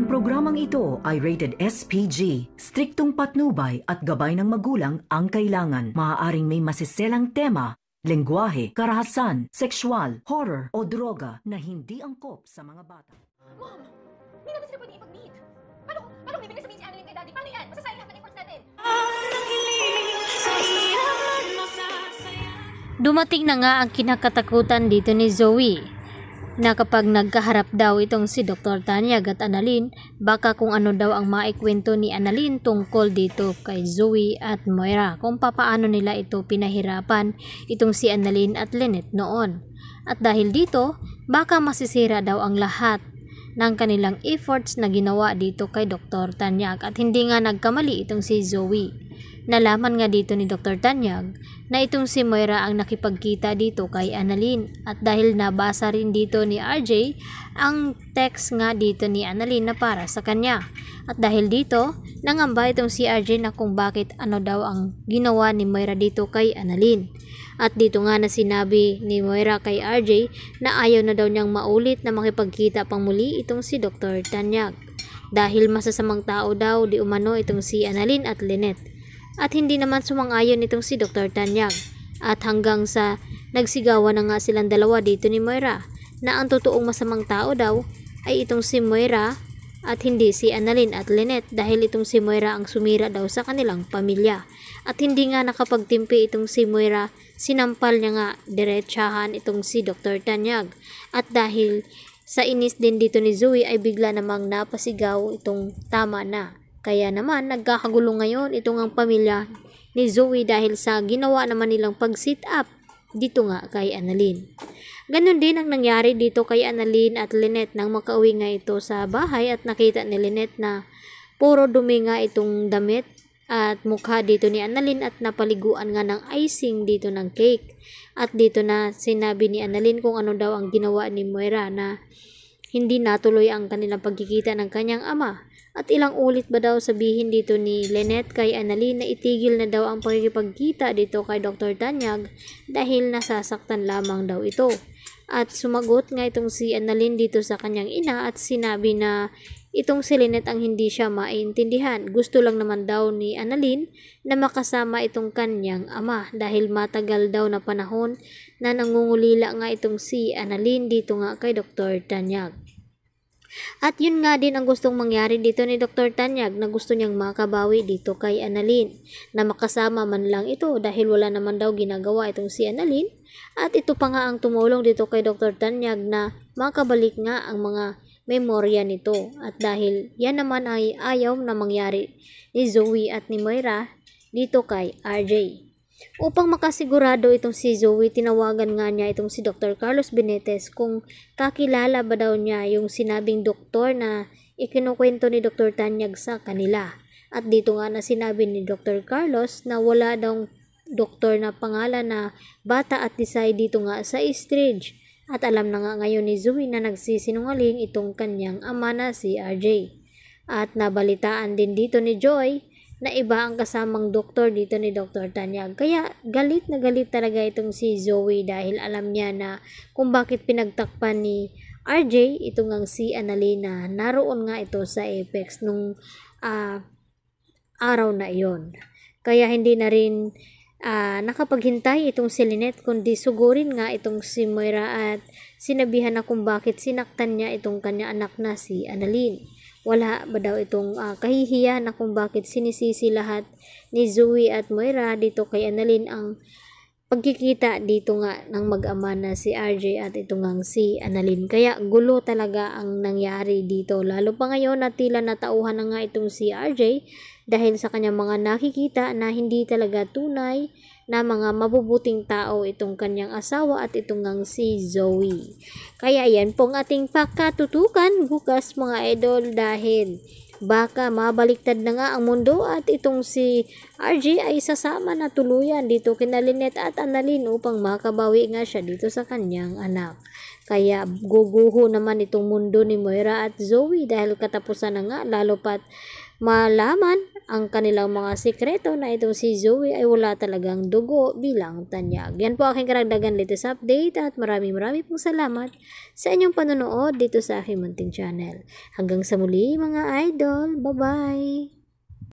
Ang programang ito ay rated SPG. Striktong patnubay at gabay ng magulang ang kailangan. Maaaring may masiselang tema, lengguwahe, karahasan, sexual, horror o droga na hindi angkop sa mga bata. Mom! Hindi namin sila pwede ipag-meet! Paano, paano may bigay sabihin si Annalyn kay Daddy? Paano yan? Masasayang lahat ng efforts natin! Dumating na nga ang kinakatakutan dito ni Zoe na kapag nagkaharap daw itong si Dr. Tanyag at Annalyn, baka kung ano daw ang maikwento ni Annalyn tungkol dito kay Zoe at Moira kung papaano nila ito pinahirapan itong si Annalyn at Lynette noon. At dahil dito, baka masisira daw ang lahat ng kanilang efforts na ginawa dito kay Dr. Tanyag at hindi nga nagkamali itong si Zoe. Nalaman nga dito ni Dr. Tanyag na itong si Moira ang nakipagkita dito kay Annalyn at dahil nabasa rin dito ni RJ ang text nga dito ni Annalyn na para sa kanya. At dahil dito, nangamba itong si RJ na kung bakit ano daw ang ginawa ni Moira dito kay Annalyn. At dito nga na sinabi ni Moira kay RJ na ayaw na daw niyang maulit na makipagkita pang muli itong si Dr. Tanyag dahil masasamang tao daw di umano itong si Annalyn at Lynette at hindi naman sumang-ayon itong si Dr. Tanyag. At hanggang sa nagsigawan na nga silang dalawa dito ni Moira na ang totoong masamang tao daw ay itong si Moira at hindi si Annalyn at Lynette dahil itong si Moira ang sumira daw sa kanilang pamilya. At hindi nga nakapagtimpi itong si Moira, sinampal niya nga diretsahan itong si Dr. Tanyag. At dahil sa inis din dito ni Zoe ay bigla namang napasigaw itong tama na. Kaya naman nagkakagulo ngayon itong ang pamilya ni Zoe dahil sa ginawa naman nilang pag-sit up dito nga kay Annalyn. Ganon din ang nangyari dito kay Annalyn at Lynette nang makauwi nga ito sa bahay at nakita ni Lynette na puro dumi nga itong damit at mukha dito ni Annalyn at napaliguan nga ng icing dito ng cake. At dito na sinabi ni Annalyn kung ano daw ang ginawa ni Moira na hindi natuloy ang kanilang pagkikita ng kanyang ama at ilang ulit ba daw sabihin dito ni Lynette kay Annalyn na itigil na daw ang pakikipagkita dito kay Dr. Tanyag dahil nasasaktan lamang daw ito. At sumagot nga itong si Annalyn dito sa kanyang ina at sinabi na itong si Lynette ang hindi siya maiintindihan. Gusto lang naman daw ni Annalyn na makasama itong kanyang ama dahil matagal daw na panahon na nangungulila nga itong si Annalyn dito nga kay Dr. Tanyag. At yun nga din ang gustong mangyari dito ni Dr. Tanyag na gusto niyang makabawi dito kay Annalyn na makasama man lang ito dahil wala naman daw ginagawa itong si Annalyn at ito pa nga ang tumulong dito kay Dr. Tanyag na makabalik nga ang mga memorya nito at dahil yan naman ay ayaw na mangyari ni Zoe at ni Moira dito kay RJ. Upang makasigurado itong si Zoe, tinawagan nga niya itong si Dr. Carlos Benitez kung kakilala ba daw niya yung sinabing doktor na ikinukwento ni Dr. Tanyag sa kanila. At dito nga na sinabi ni Dr. Carlos na wala daw doktor na pangalan na bata at desay dito nga sa Eastridge. At alam na nga ngayon ni Zoe na nagsisinungaling itong kanyang ama na si RJ. At nabalitaan din dito ni Joy na iba ang kasamang doktor dito ni Dr. Tanyag. Kaya galit na galit talaga itong si Zoe dahil alam niya na kung bakit pinagtakpan ni RJ itong ang si Annalena. Naroon nga ito sa Apex nung uh, araw na iyon. Kaya hindi na rin uh, nakapaghintay itong si Lynette kundi sugurin nga itong si Moira at sinabihan na kung bakit sinaktan niya itong kanya anak na si Annalene. Wala ba daw itong uh, kahihiyan na kung bakit sinisisi lahat ni Zoe at Moira dito kay Annalyn ang pagkikita dito nga ng mag-ama na si RJ at ito ngang si Annalyn. Kaya gulo talaga ang nangyari dito. Lalo pa ngayon na tila natauhan na nga itong si RJ dahil sa kanyang mga nakikita na hindi talaga tunay na mga mabubuting tao itong kanyang asawa at itong ngang si Zoe. Kaya yan pong ating pakatutukan bukas mga idol dahil baka mabaliktad na nga ang mundo at itong si RJ ay sasama na tuluyan dito kinalinet at Annalyn upang makabawi nga siya dito sa kanyang anak. Kaya guguho naman itong mundo ni Moira at Zoe dahil katapusan na nga lalo pat malaman ang kanilang mga sekreto na itong si Zoe ay wala talagang dugo bilang tanyag. Yan po aking karagdagan latest update at maraming maraming pong salamat sa inyong panonood dito sa aking munting channel. Hanggang sa muli mga idol, bye-bye!